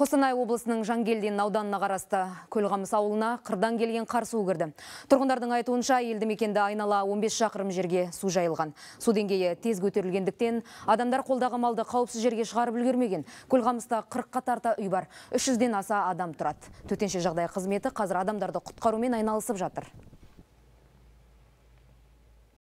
Қостанай облысының Жангелдин ауданына қарасты Көлғамыс ауылына қырдан келген қар суы кірді. Тұрғындардың айтуынша елді мекенді айнала 15 шақырым жерге су жайылған. Су деңгейі тез көтерілгендіктен адамдар қолдағы малды қауіпсіз жерге шығарып үлгермеген. Көлғамыста 40-қа тарта үй бар. 300-ден аса адам тұрады. Төтенше жағдай қызметі қазір адамдарды құтқарумен айналысып жатыр.